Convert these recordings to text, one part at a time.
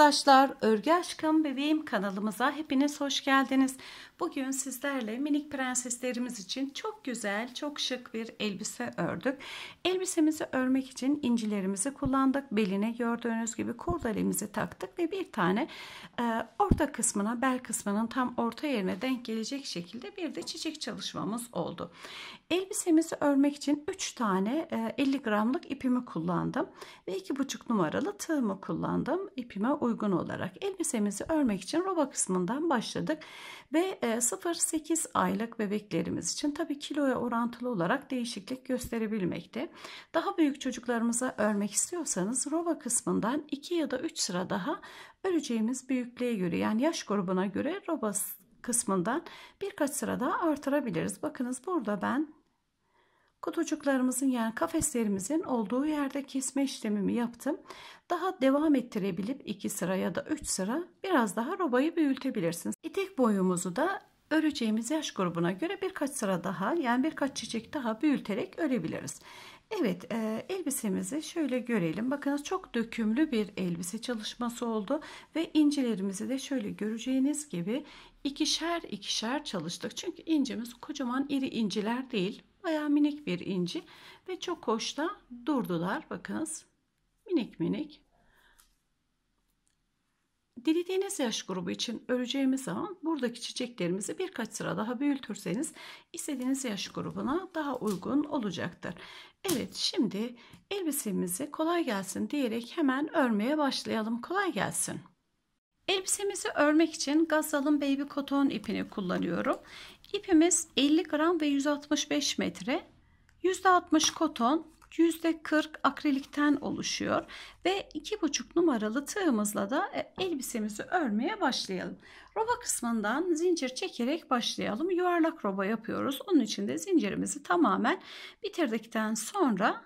arkadaşlar, Örgü Aşkım Bebeğim kanalımıza hepiniz hoş geldiniz. Bugün sizlerle minik prenseslerimiz için çok güzel, çok şık bir elbise ördük. Elbisemizi örmek için incilerimizi kullandık. Beline gördüğünüz gibi kurdalemizi taktık ve bir tane e, orta kısmına, bel kısmının tam orta yerine denk gelecek şekilde bir de çiçek çalışmamız oldu. Elbisemizi örmek için 3 tane 50 e, gramlık ipimi kullandım ve 2,5 numaralı tığımı kullandım ipime uygun olarak. Elbisemizi örmek için roba kısmından başladık ve 0-8 e, aylık bebeklerimiz için tabi kiloya orantılı olarak değişiklik gösterebilmekte. Daha büyük çocuklarımıza örmek istiyorsanız roba kısmından 2 ya da 3 sıra daha öreceğimiz büyüklüğe göre yani yaş grubuna göre roba kısmından birkaç sıra daha artırabiliriz. Bakınız burada ben kutucuklarımızın yani kafeslerimizin olduğu yerde kesme işlemimi yaptım. Daha devam ettirebilip 2 sıra ya da 3 sıra biraz daha robayı büyütebilirsiniz. İtek boyumuzu da öreceğimiz yaş grubuna göre birkaç sıra daha yani birkaç çiçek daha büyüterek örebiliriz. Evet e, elbisemizi şöyle görelim. Bakınız çok dökümlü bir elbise çalışması oldu ve incilerimizi de şöyle göreceğiniz gibi ikişer ikişer çalıştık. Çünkü incimiz kocaman iri inciler değil Baya minik bir inci ve çok hoş da durdular. Bakınız minik minik. Dilediğiniz yaş grubu için öreceğimiz zaman buradaki çiçeklerimizi birkaç sıra daha büyütürseniz istediğiniz yaş grubuna daha uygun olacaktır. Evet şimdi elbisemizi kolay gelsin diyerek hemen örmeye başlayalım. Kolay gelsin. Elbisemizi örmek için Gazal'ın Baby koton ipini kullanıyorum. İpimiz 50 gram ve 165 metre. %60 koton, %40 akrilikten oluşuyor ve 2,5 numaralı tığımızla da e, elbisemizi örmeye başlayalım. Roba kısmından zincir çekerek başlayalım. Yuvarlak roba yapıyoruz. Onun için de zincirimizi tamamen bitirdikten sonra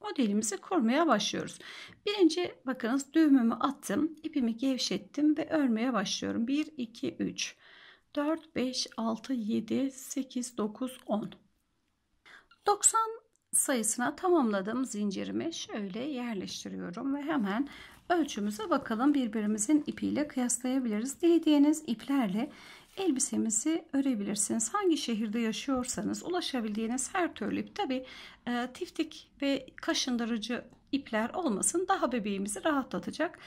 modelimizi kurmaya başlıyoruz. Birinci bakınız düğümümü attım, ipimi gevşettim ve örmeye başlıyorum. 1 2 3 4, 5, 6, 7, 8, 9, 10. 90 sayısına tamamladım zincirimi şöyle yerleştiriyorum ve hemen ölçümüze bakalım birbirimizin ipiyle kıyaslayabiliriz dilediğiniz iplerle elbisemizi örebilirsiniz hangi şehirde yaşıyorsanız ulaşabildiğiniz her türlü ip tabi e, tiftik ve kaşındırıcı ipler olmasın daha bebeğimizi rahatlatacak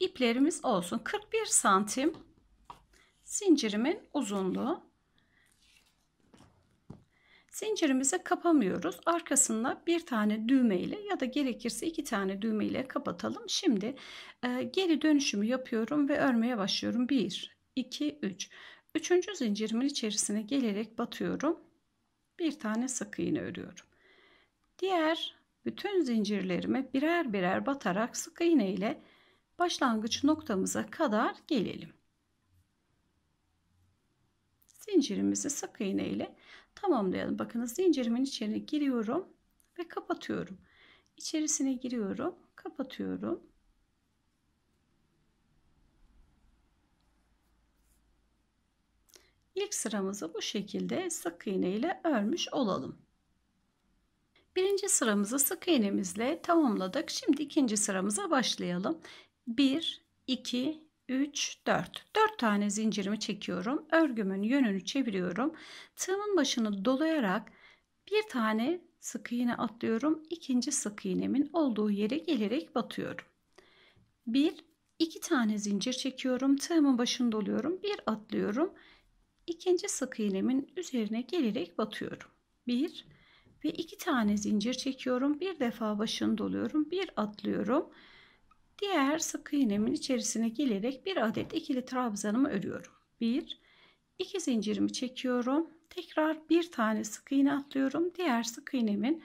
iplerimiz olsun 41 santim zincirimin uzunluğu. Zincirimizi kapamıyoruz. Arkasında bir tane düğme ile ya da gerekirse iki tane düğme ile kapatalım. Şimdi e, geri dönüşümü yapıyorum ve örmeye başlıyorum. 1, 2, 3. Üçüncü zincirimin içerisine gelerek batıyorum. Bir tane sık iğne örüyorum. Diğer bütün zincirlerime birer birer batarak sık iğne ile başlangıç noktamıza kadar gelelim zincirimizi sık iğne ile tamamlayalım. Bakınız zincirimin içine giriyorum ve kapatıyorum. İçerisine giriyorum, kapatıyorum. İlk sıramızı bu şekilde sık iğne ile örmüş olalım. Birinci sıramızı sık iğnemizle tamamladık. Şimdi ikinci sıramıza başlayalım. 1, 2, 3, 4. 4 tane zincirimi çekiyorum. Örgümün yönünü çeviriyorum. Tığımın başını dolayarak bir tane sık iğne atlıyorum. ikinci sık iğnemin olduğu yere gelerek batıyorum. 1, 2 tane zincir çekiyorum. Tığımın başını doluyorum. Bir atlıyorum. ikinci sık iğnemin üzerine gelerek batıyorum. 1 ve 2 tane zincir çekiyorum. Bir defa başını doluyorum. Bir atlıyorum. Diğer sık iğnemin içerisine gelerek bir adet ikili trabzanımı örüyorum. 1 2 zincirimi çekiyorum. Tekrar bir tane sık iğne atlıyorum. Diğer sık iğnemin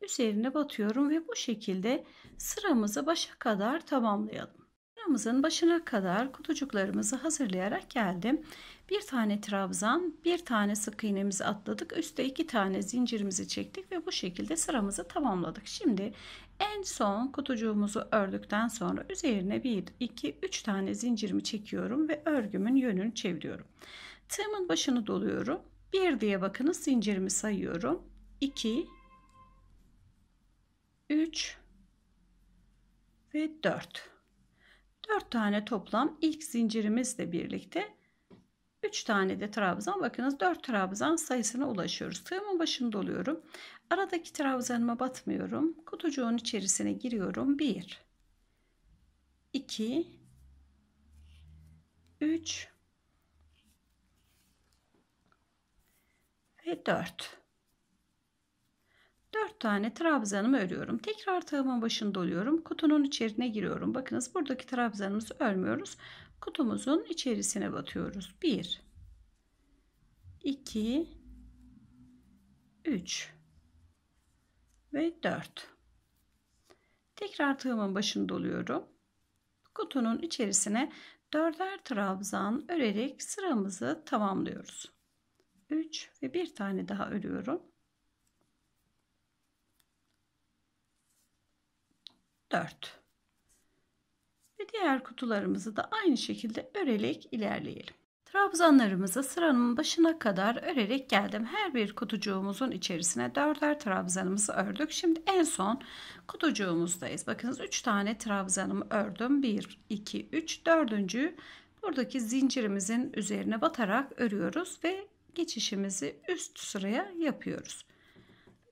üzerine batıyorum ve bu şekilde sıramızı başa kadar tamamlayalım. Sıramızın başına kadar kutucuklarımızı hazırlayarak geldim. Bir tane trabzan, bir tane sık iğnemizi atladık. Üste iki tane zincirimizi çektik ve bu şekilde sıramızı tamamladık. Şimdi en son kutucuğumuzu ördükten sonra üzerine 1, 2, 3 tane zincirimi çekiyorum ve örgümün yönünü çeviriyorum. Tığımın başını doluyorum. 1 diye bakınız zincirimi sayıyorum. 2, 3 ve 4. 4 tane toplam ilk zincirimizle birlikte 3 tane de trabzan bakınız 4 trabzan sayısına ulaşıyoruz. Tığımın başında doluyorum. Aradaki trabzanıma batmıyorum. Kutucuğun içerisine giriyorum. 1 2 3 ve 4 4 tane trabzanımı örüyorum. Tekrar tığımın başını doluyorum. Kutunun içerisine giriyorum. Bakınız buradaki trabzanımızı örmüyoruz. Kutumuzun içerisine batıyoruz. 1 2 3 ve 4 tekrar tığımın başını doluyorum kutunun içerisine dörder trabzan örerek sıramızı tamamlıyoruz 3 ve bir tane daha örüyorum 4. Ve diğer kutularımızı da aynı şekilde örerek ilerleyelim. Trabzanlarımızı sıranın başına kadar örerek geldim. Her bir kutucuğumuzun içerisine dörder trabzanımızı ördük. Şimdi en son kutucuğumuzdayız. Bakınız 3 tane trabzanımı ördüm. 1, 2, 3, 4. Buradaki zincirimizin üzerine batarak örüyoruz ve geçişimizi üst sıraya yapıyoruz.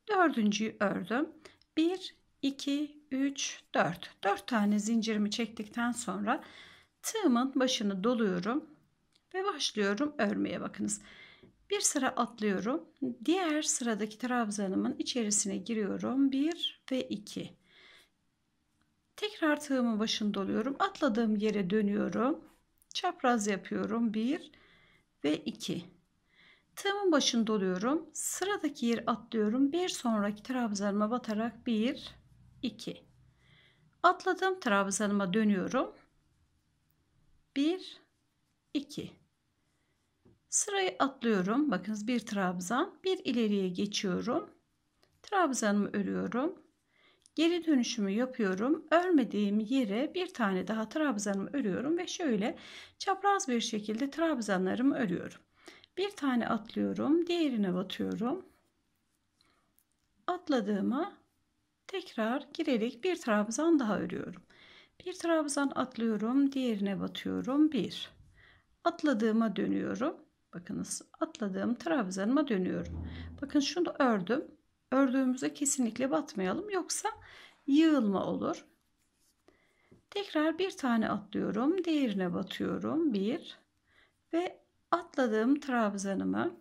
Dördüncüyü ördüm. 1, 2, 3, 4. 4 tane zincirimi çektikten sonra tığımın başını doluyorum ve başlıyorum örmeye bakınız. Bir sıra atlıyorum. Diğer sıradaki trabzanımın içerisine giriyorum. 1 ve 2. Tekrar tığımın başını doluyorum. Atladığım yere dönüyorum. Çapraz yapıyorum. 1 ve 2. Tığımın başını doluyorum. Sıradaki yeri atlıyorum. Bir sonraki trabzanıma batarak 1 2. Atladım trabzanıma dönüyorum. 1 2. Sırayı atlıyorum. Bakınız bir trabzan, bir ileriye geçiyorum. Trabzanımı örüyorum. Geri dönüşümü yapıyorum. Örmediğim yere bir tane daha trabzanımı örüyorum ve şöyle çapraz bir şekilde trabzanlarımı örüyorum. Bir tane atlıyorum, diğerine batıyorum. Atladığıma Tekrar girerek bir trabzan daha örüyorum. Bir trabzan atlıyorum, diğerine batıyorum. Bir. Atladığıma dönüyorum. Bakınız atladığım trabzanıma dönüyorum. Bakın şunu ördüm. Ördüğümüzde kesinlikle batmayalım yoksa yığılma olur. Tekrar bir tane atlıyorum, diğerine batıyorum. Bir ve atladığım trabzanımı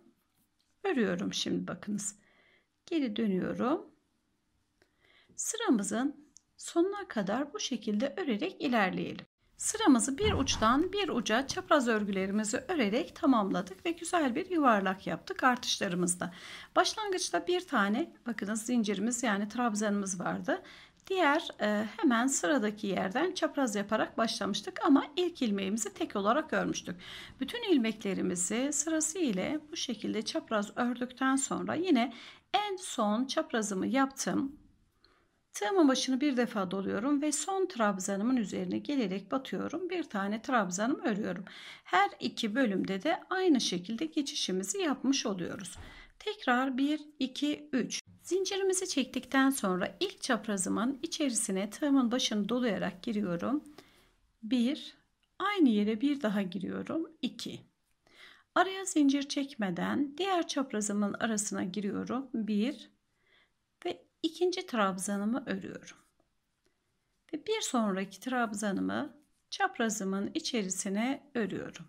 örüyorum şimdi bakınız. Geri dönüyorum sıramızın sonuna kadar bu şekilde örerek ilerleyelim. Sıramızı bir uçtan bir uca çapraz örgülerimizi örerek tamamladık ve güzel bir yuvarlak yaptık artışlarımızda. Başlangıçta bir tane bakınız zincirimiz yani trabzanımız vardı. Diğer e, hemen sıradaki yerden çapraz yaparak başlamıştık ama ilk ilmeğimizi tek olarak örmüştük. Bütün ilmeklerimizi sırası ile bu şekilde çapraz ördükten sonra yine en son çaprazımı yaptım. Tığımın başını bir defa doluyorum ve son trabzanımın üzerine gelerek batıyorum. Bir tane trabzanım örüyorum. Her iki bölümde de aynı şekilde geçişimizi yapmış oluyoruz. Tekrar 1, 2, 3. Zincirimizi çektikten sonra ilk çaprazımın içerisine tığımın başını dolayarak giriyorum. 1, aynı yere bir daha giriyorum. 2. Araya zincir çekmeden diğer çaprazımın arasına giriyorum. 1, ikinci trabzanımı örüyorum. Ve bir sonraki trabzanımı çaprazımın içerisine örüyorum.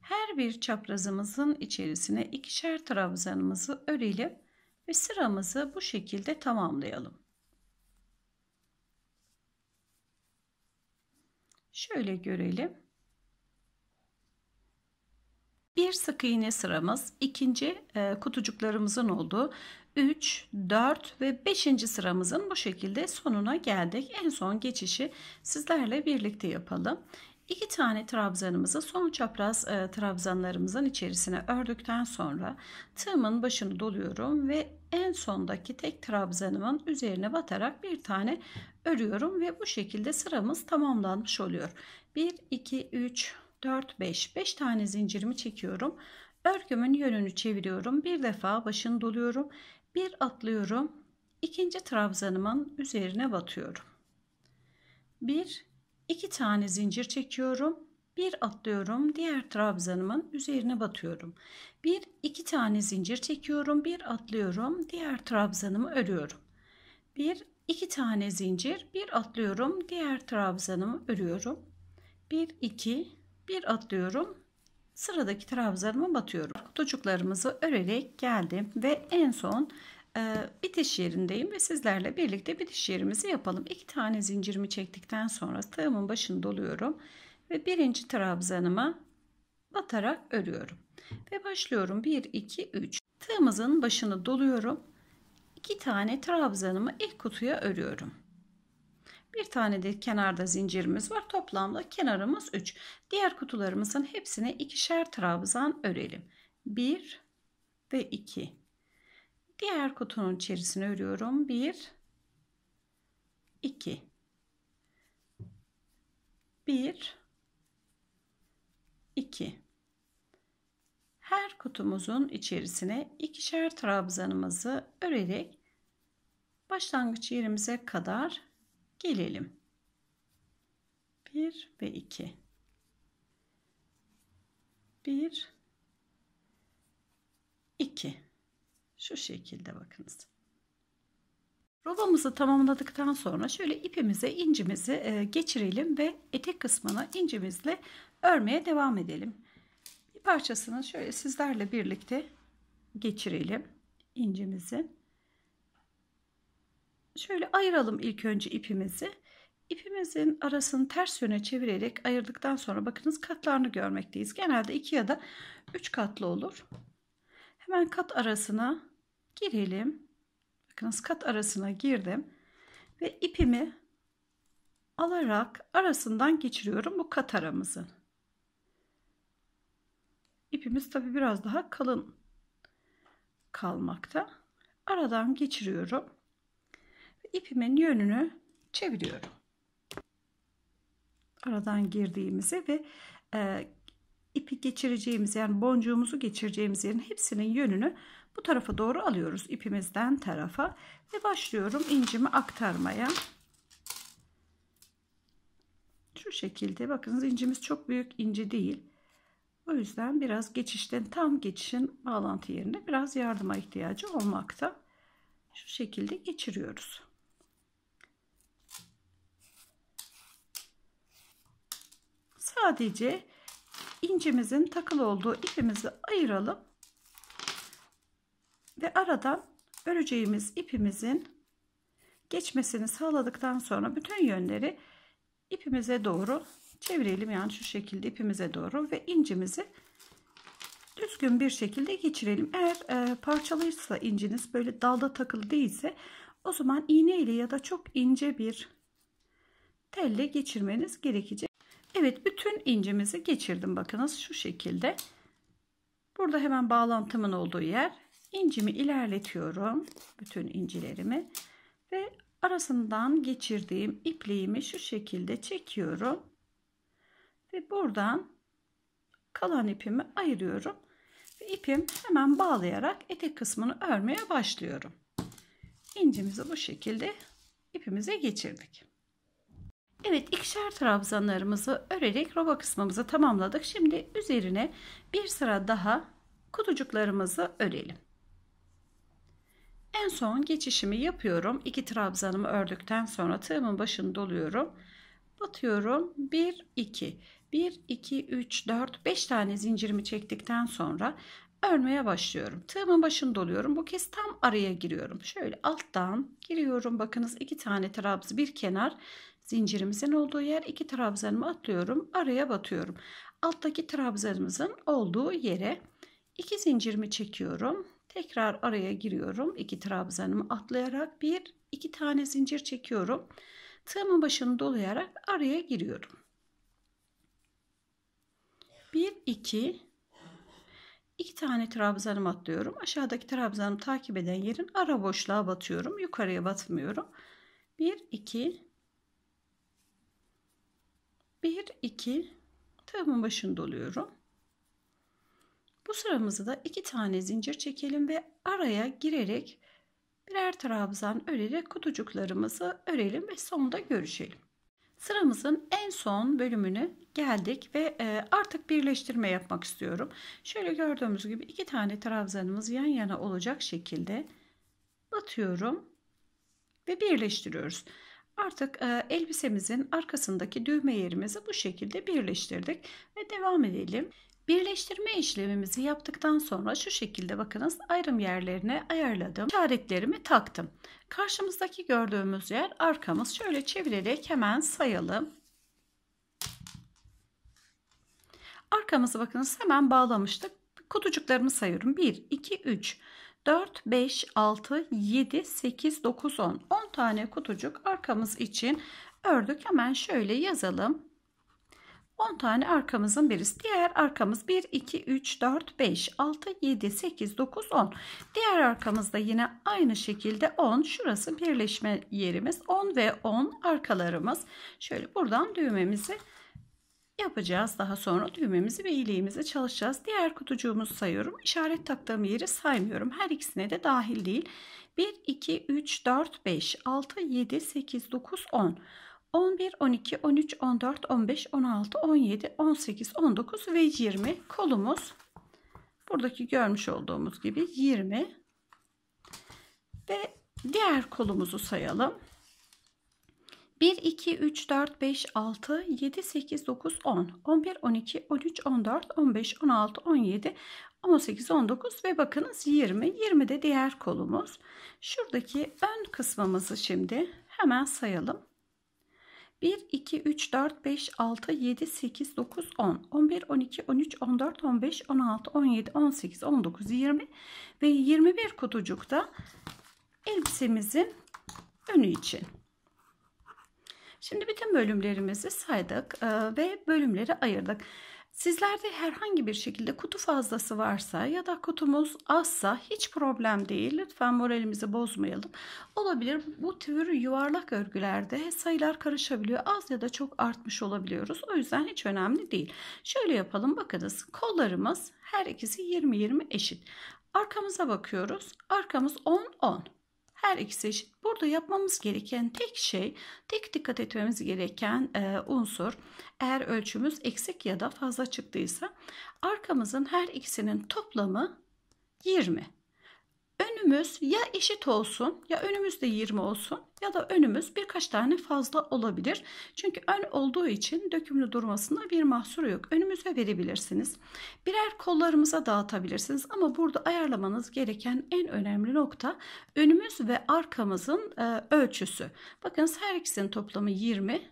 Her bir çaprazımızın içerisine ikişer trabzanımızı örelim ve sıramızı bu şekilde tamamlayalım. Şöyle görelim. Bir sık iğne sıramız ikinci e, kutucuklarımızın olduğu 3, 4 ve 5. sıramızın bu şekilde sonuna geldik. En son geçişi sizlerle birlikte yapalım. 2 tane trabzanımızı son çapraz e, trabzanlarımızın içerisine ördükten sonra tığımın başını doluyorum ve en sondaki tek trabzanımın üzerine batarak bir tane örüyorum ve bu şekilde sıramız tamamlanmış oluyor. 1 2 3 4, 5. 5 tane zincirimi çekiyorum. Örgümün yönünü çeviriyorum. Bir defa başını doluyorum. Bir atlıyorum. ikinci trabzanımın üzerine batıyorum. 1, 2 tane zincir çekiyorum. Bir atlıyorum. Diğer trabzanımın üzerine batıyorum. Bir, iki tane zincir çekiyorum. Bir atlıyorum. Diğer trabzanımı örüyorum. Bir, iki tane zincir. Bir atlıyorum. Diğer trabzanımı örüyorum. Bir, iki, bir atlıyorum. Sıradaki trabzanıma batıyorum. Kutucuklarımızı örerek geldim ve en son e, bitiş yerindeyim ve sizlerle birlikte bitiş yerimizi yapalım. İki tane zincirimi çektikten sonra tığımın başını doluyorum ve birinci trabzanıma batarak örüyorum. Ve başlıyorum 1 2 3. Tığımızın başını doluyorum. 2 tane trabzanımı ilk kutuya örüyorum. Bir tane de kenarda zincirimiz var. Toplamda kenarımız 3. Diğer kutularımızın hepsine ikişer trabzan örelim. 1 ve 2. Diğer kutunun içerisine örüyorum. 1 2 1 2 Her kutumuzun içerisine ikişer trabzanımızı örerek başlangıç yerimize kadar gelelim. 1 ve 2. 1 2 şu şekilde bakınız. Robamızı tamamladıktan sonra şöyle ipimize incimizi e, geçirelim ve etek kısmına incimizle örmeye devam edelim. Bir parçasını şöyle sizlerle birlikte geçirelim incimizi şöyle ayıralım ilk önce ipimizi. İpimizin arasını ters yöne çevirerek ayırdıktan sonra bakınız katlarını görmekteyiz. Genelde 2 ya da 3 katlı olur. Hemen kat arasına girelim. Bakınız kat arasına girdim. Ve ipimi alarak arasından geçiriyorum bu kat aramızı. İpimiz tabi biraz daha kalın kalmakta. Aradan geçiriyorum ipimin yönünü çeviriyorum. Aradan girdiğimizi ve e, ipi geçireceğimiz yani boncuğumuzu geçireceğimiz yerin hepsinin yönünü bu tarafa doğru alıyoruz ipimizden tarafa ve başlıyorum incimi aktarmaya. Şu şekilde bakınız incimiz çok büyük ince değil. O yüzden biraz geçişten tam geçişin bağlantı yerine biraz yardıma ihtiyacı olmakta. Şu şekilde geçiriyoruz. sadece incimizin takılı olduğu ipimizi ayıralım. Ve aradan öreceğimiz ipimizin geçmesini sağladıktan sonra bütün yönleri ipimize doğru çevirelim. Yani şu şekilde ipimize doğru ve incimizi düzgün bir şekilde geçirelim. Eğer e, parçalıysa inciniz böyle dalda takılı değilse o zaman iğne ile ya da çok ince bir telle geçirmeniz gerekecek. Evet bütün incimizi geçirdim. Bakınız şu şekilde. Burada hemen bağlantımın olduğu yer. İncimi ilerletiyorum. Bütün incilerimi. Ve arasından geçirdiğim ipliğimi şu şekilde çekiyorum. Ve buradan kalan ipimi ayırıyorum. Ve ipim hemen bağlayarak etek kısmını örmeye başlıyorum. İncimizi bu şekilde ipimize geçirdik. Evet ikişer trabzanlarımızı örerek roba kısmımızı tamamladık. Şimdi üzerine bir sıra daha kutucuklarımızı örelim. En son geçişimi yapıyorum. İki trabzanımı ördükten sonra tığımın başını doluyorum. Batıyorum. 1 2 1 2 3 4 5 tane zincirimi çektikten sonra örmeye başlıyorum. Tığımın başını doluyorum. Bu kez tam araya giriyorum. Şöyle alttan giriyorum. Bakınız iki tane trabzı bir kenar zincirimizin olduğu yer iki trabzanımı atlıyorum araya batıyorum alttaki trabzanımızın olduğu yere iki zincirimi çekiyorum tekrar araya giriyorum iki trabzanımı atlayarak bir iki tane zincir çekiyorum tığımın başını dolayarak araya giriyorum 1 2 2 tane trabzanımı atlıyorum aşağıdaki trabzanımı takip eden yerin ara boşluğa batıyorum yukarıya batmıyorum 1 2 1 2 tığımın başını doluyorum. Bu sıramızı da iki tane zincir çekelim ve araya girerek birer trabzan örerek kutucuklarımızı örelim ve sonunda görüşelim. Sıramızın en son bölümüne geldik ve e, artık birleştirme yapmak istiyorum. Şöyle gördüğümüz gibi iki tane trabzanımız yan yana olacak şekilde batıyorum ve birleştiriyoruz. Artık e, elbisemizin arkasındaki düğme yerimizi bu şekilde birleştirdik ve devam edelim. Birleştirme işlemimizi yaptıktan sonra şu şekilde bakınız ayrım yerlerine ayarladım. İşaretlerimi taktım. Karşımızdaki gördüğümüz yer arkamız. Şöyle çevirerek hemen sayalım. Arkamızı bakınız hemen bağlamıştık. Kutucuklarımı sayıyorum. 1, 2, 3, 4, 5, 6, 7, 8, 9, 10. 10 tane kutucuk arkamız için ördük. Hemen şöyle yazalım. 10 tane arkamızın birisi. Diğer arkamız 1, 2, 3, 4, 5, 6, 7, 8, 9, 10. Diğer arkamızda yine aynı şekilde 10. Şurası birleşme yerimiz. 10 ve 10 arkalarımız. Şöyle buradan düğmemizi yapacağız. Daha sonra düğmemizi ve iliğimizi çalışacağız. Diğer kutucuğumuzu sayıyorum. işaret taktığım yeri saymıyorum. Her ikisine de dahil değil. 1, 2, 3, 4, 5, 6, 7, 8, 9, 10. 11, 12, 13, 14, 15, 16, 17, 18, 19 ve 20 kolumuz. Buradaki görmüş olduğumuz gibi 20 ve diğer kolumuzu sayalım. 1, 2, 3, 4, 5, 6, 7, 8, 9, 10, 11, 12, 13, 14, 15, 16, 17, 18, 19 ve bakınız 20. 20 de diğer kolumuz. Şuradaki ön kısmımızı şimdi hemen sayalım. 1, 2, 3, 4, 5, 6, 7, 8, 9, 10, 11, 12, 13, 14, 15, 16, 17, 18, 19, 20 ve 21 kutucukta elbisemizin önü için. Şimdi bütün bölümlerimizi saydık e, ve bölümleri ayırdık. Sizlerde herhangi bir şekilde kutu fazlası varsa ya da kutumuz azsa hiç problem değil. Lütfen moralimizi bozmayalım. Olabilir bu tür yuvarlak örgülerde sayılar karışabiliyor. Az ya da çok artmış olabiliyoruz. O yüzden hiç önemli değil. Şöyle yapalım bakınız. Kollarımız her ikisi 20-20 eşit. Arkamıza bakıyoruz. Arkamız 10-10. Her ikisi eşit. Burada yapmamız gereken tek şey, tek dikkat etmemiz gereken e, unsur eğer ölçümüz eksik ya da fazla çıktıysa arkamızın her ikisinin toplamı 20 önümüz ya eşit olsun ya önümüz de 20 olsun ya da önümüz birkaç tane fazla olabilir. Çünkü ön olduğu için dökümlü durmasında bir mahsuru yok. Önümüze verebilirsiniz. Birer kollarımıza dağıtabilirsiniz ama burada ayarlamanız gereken en önemli nokta önümüz ve arkamızın e, ölçüsü. Bakın, her ikisinin toplamı 20.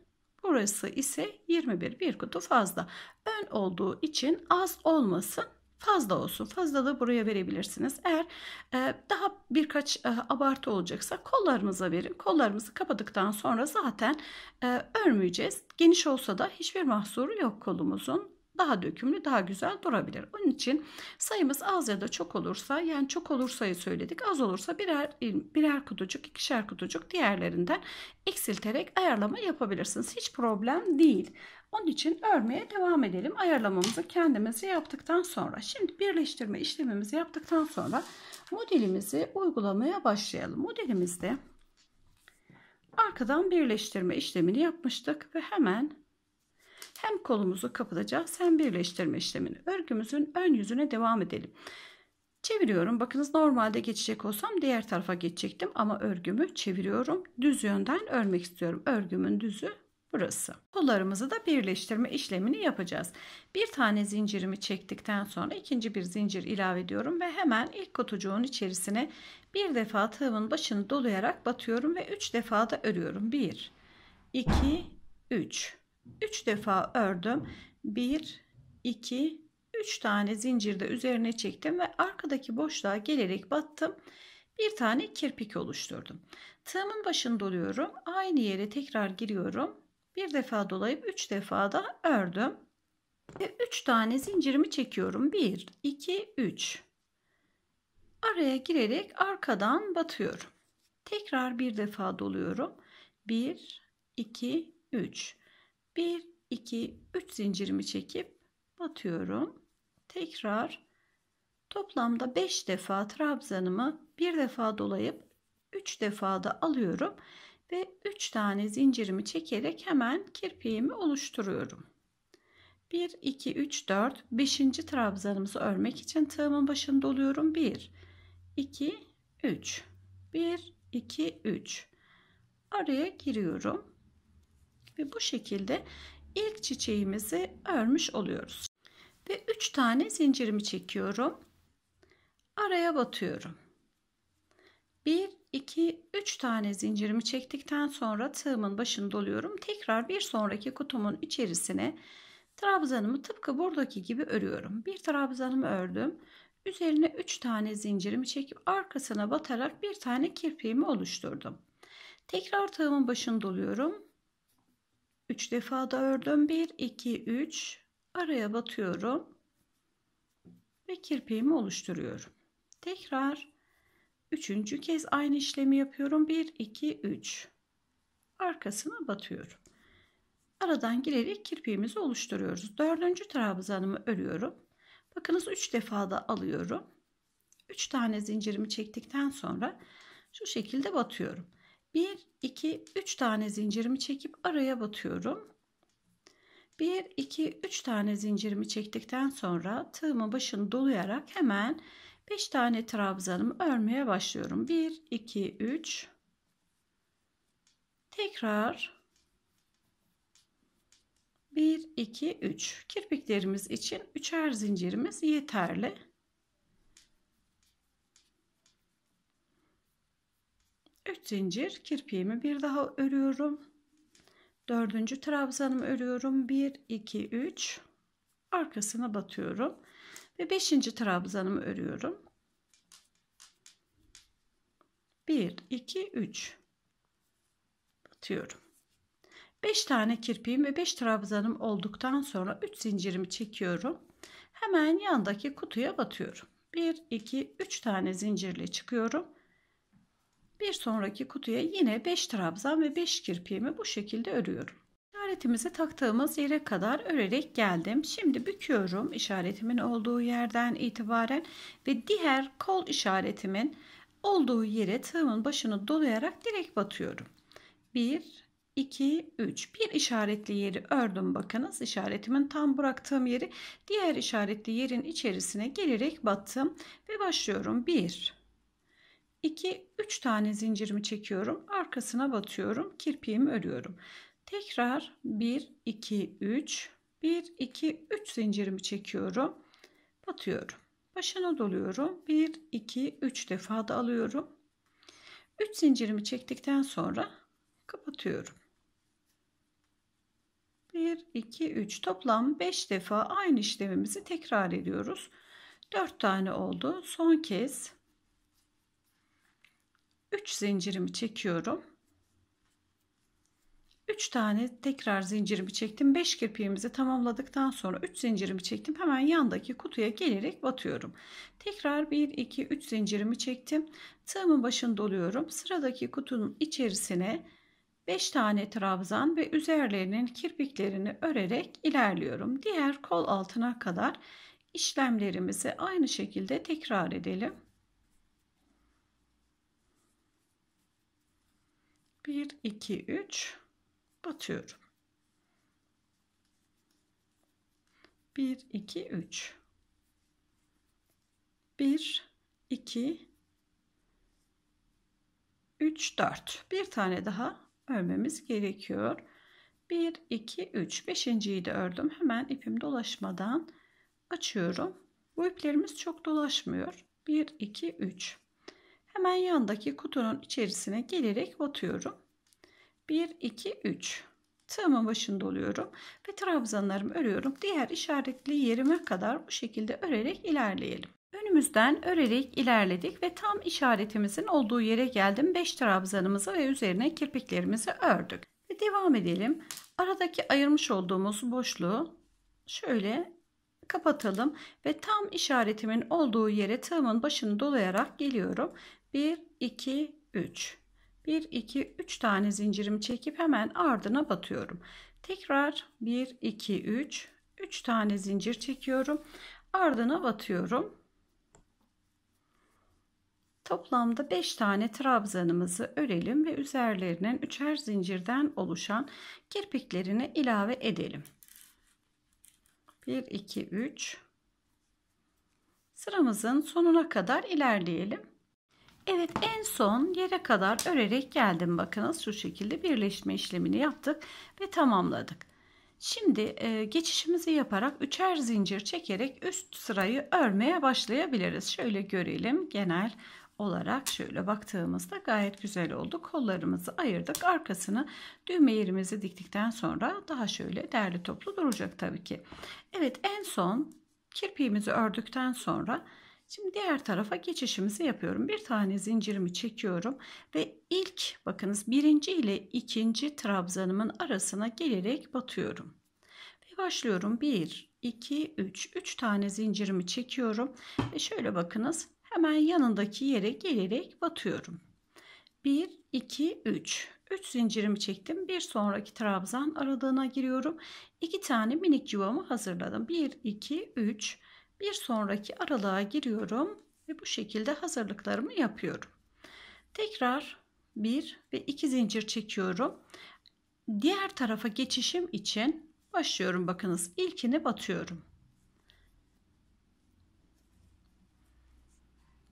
Burası ise 21 bir kutu fazla. Ön olduğu için az olmasın fazla olsun. fazlalığı buraya verebilirsiniz. Eğer e, daha birkaç e, abartı olacaksa kollarımıza verin. Kollarımızı kapadıktan sonra zaten e, örmeyeceğiz. Geniş olsa da hiçbir mahsuru yok kolumuzun. Daha dökümlü, daha güzel durabilir. Onun için sayımız az ya da çok olursa, yani çok olursayı söyledik, az olursa birer birer kutucuk, ikişer kutucuk diğerlerinden eksilterek ayarlama yapabilirsiniz. Hiç problem değil. Onun için örmeye devam edelim. Ayarlamamızı kendimizi yaptıktan sonra. Şimdi birleştirme işlemimizi yaptıktan sonra modelimizi uygulamaya başlayalım. Modelimizde arkadan birleştirme işlemini yapmıştık ve hemen hem kolumuzu kapatacağız hem birleştirme işlemini. Örgümüzün ön yüzüne devam edelim. Çeviriyorum. Bakınız normalde geçecek olsam diğer tarafa geçecektim ama örgümü çeviriyorum. Düz yönden örmek istiyorum. Örgümün düzü burası. Kollarımızı da birleştirme işlemini yapacağız. Bir tane zincirimi çektikten sonra ikinci bir zincir ilave ediyorum ve hemen ilk kutucuğun içerisine bir defa tığımın başını dolayarak batıyorum ve 3 defa da örüyorum. 1 2 3 3 defa ördüm. 1 2 3 tane zincirde üzerine çektim ve arkadaki boşluğa gelerek battım. Bir tane kirpik oluşturdum. Tığımın başını doluyorum. Aynı yere tekrar giriyorum bir defa dolayıp üç defa da ördüm. Ve üç tane zincirimi çekiyorum. Bir, iki, üç. Araya girerek arkadan batıyorum. Tekrar bir defa doluyorum. Bir, iki, üç. Bir, iki, üç zincirimi çekip batıyorum. Tekrar toplamda beş defa trabzanımı bir defa dolayıp üç defa da alıyorum ve 3 tane zincirimi çekerek hemen kirpiğimi oluşturuyorum. 1 2 3 4 5. trabzanımızı örmek için tığımın başında oluyorum. 1 2 3 1 2 3 araya giriyorum. Ve bu şekilde ilk çiçeğimizi örmüş oluyoruz. Ve 3 tane zincirimi çekiyorum. Araya batıyorum. 1, 2, 3 tane zincirimi çektikten sonra tığımın başını doluyorum. Tekrar bir sonraki kutumun içerisine trabzanımı tıpkı buradaki gibi örüyorum. Bir trabzanımı ördüm. Üzerine 3 tane zincirimi çekip arkasına batarak bir tane kirpiğimi oluşturdum. Tekrar tığımın başını doluyorum. 3 defa da ördüm. 1, 2, 3. Araya batıyorum. Ve kirpiğimi oluşturuyorum. Tekrar Üçüncü kez aynı işlemi yapıyorum. 1, 2, 3. Arkasına batıyorum. Aradan girerek kirpiğimizi oluşturuyoruz. Dördüncü trabzanımı örüyorum. Bakınız 3 defa da alıyorum. 3 tane zincirimi çektikten sonra şu şekilde batıyorum. 1, 2, 3 tane zincirimi çekip araya batıyorum. 1, 2, 3 tane zincirimi çektikten sonra tığımı başını dolayarak hemen 5 tane trabzanımı örmeye başlıyorum. 1, 2, 3. Tekrar 1, 2, 3. Kirpiklerimiz için 3'er zincirimiz yeterli. Üç zincir kirpiğimi bir daha örüyorum. Dördüncü trabzanımı örüyorum. 1, 2, 3. Arkasına batıyorum ve 5. trabzanımı örüyorum. 1 2 3 batıyorum. 5 tane kirpiğim ve 5 trabzanım olduktan sonra 3 zincirimi çekiyorum. Hemen yandaki kutuya batıyorum. 1 2 3 tane zincirle çıkıyorum. Bir sonraki kutuya yine 5 trabzan ve 5 kirpiğimi bu şekilde örüyorum işaretimizi taktığımız yere kadar örerek geldim. Şimdi büküyorum işaretimin olduğu yerden itibaren ve diğer kol işaretimin olduğu yere tığımın başını dolayarak direkt batıyorum. 1 2 3 bir işaretli yeri ördüm bakınız işaretimin tam bıraktığım yeri diğer işaretli yerin içerisine gelerek battım ve başlıyorum 1 2 3 tane zincirimi çekiyorum arkasına batıyorum kirpiğimi örüyorum Tekrar 1, 2, 3, 1, 2, 3 zincirimi çekiyorum. Batıyorum. Başına doluyorum. 1, 2, 3 defa da alıyorum. 3 zincirimi çektikten sonra kapatıyorum. 1, 2, 3 toplam 5 defa aynı işlemimizi tekrar ediyoruz. 4 tane oldu. Son kez 3 zincirimi çekiyorum. 3 tane tekrar zincirimi çektim. 5 kirpiğimizi tamamladıktan sonra 3 zincirimi çektim. Hemen yandaki kutuya gelerek batıyorum. Tekrar 1 2 3 zincirimi çektim. Tığımın başını doluyorum. Sıradaki kutunun içerisine 5 tane trabzan ve üzerlerinin kirpiklerini örerek ilerliyorum. Diğer kol altına kadar işlemlerimizi aynı şekilde tekrar edelim. 1 2 3 batıyorum. 1 2 3 1 2 3 4 bir tane daha örmemiz gerekiyor. 1 2 3 beşinciyi de ördüm. Hemen ipim dolaşmadan açıyorum. Bu iplerimiz çok dolaşmıyor. 1 2 3 Hemen yandaki kutunun içerisine gelerek batıyorum. 1, 2, 3. Tığımın başında oluyorum ve trabzanlarımı örüyorum. Diğer işaretli yerime kadar bu şekilde örerek ilerleyelim. Önümüzden örerek ilerledik ve tam işaretimizin olduğu yere geldim. 5 trabzanımızı ve üzerine kirpiklerimizi ördük. Ve devam edelim. Aradaki ayırmış olduğumuz boşluğu şöyle kapatalım ve tam işaretimin olduğu yere tığımın başını dolayarak geliyorum. 1 2 3 1, 2, 3 tane zincirimi çekip hemen ardına batıyorum. Tekrar 1, 2, 3, 3 tane zincir çekiyorum. Ardına batıyorum. Toplamda 5 tane trabzanımızı örelim ve üzerlerinin üçer zincirden oluşan kirpiklerini ilave edelim. 1, 2, 3. Sıramızın sonuna kadar ilerleyelim. Evet en son yere kadar örerek geldim. Bakınız şu şekilde birleşme işlemini yaptık ve tamamladık. Şimdi e, geçişimizi yaparak üçer zincir çekerek üst sırayı örmeye başlayabiliriz. Şöyle görelim genel olarak şöyle baktığımızda gayet güzel oldu. Kollarımızı ayırdık. Arkasını düğme yerimizi diktikten sonra daha şöyle değerli toplu duracak tabii ki. Evet en son kirpiğimizi ördükten sonra Şimdi diğer tarafa geçişimizi yapıyorum. Bir tane zincirimi çekiyorum ve ilk bakınız birinci ile ikinci trabzanımın arasına gelerek batıyorum. Ve başlıyorum. 1, 2, 3. 3 tane zincirimi çekiyorum ve şöyle bakınız hemen yanındaki yere gelerek batıyorum. 1, 2, 3. 3 zincirimi çektim. Bir sonraki trabzan aralığına giriyorum. 2 tane minik yuvamı hazırladım. 1, 2, 3. 3 bir sonraki aralığa giriyorum ve bu şekilde hazırlıklarımı yapıyorum. Tekrar 1 ve 2 zincir çekiyorum. Diğer tarafa geçişim için başlıyorum bakınız. ilkini batıyorum.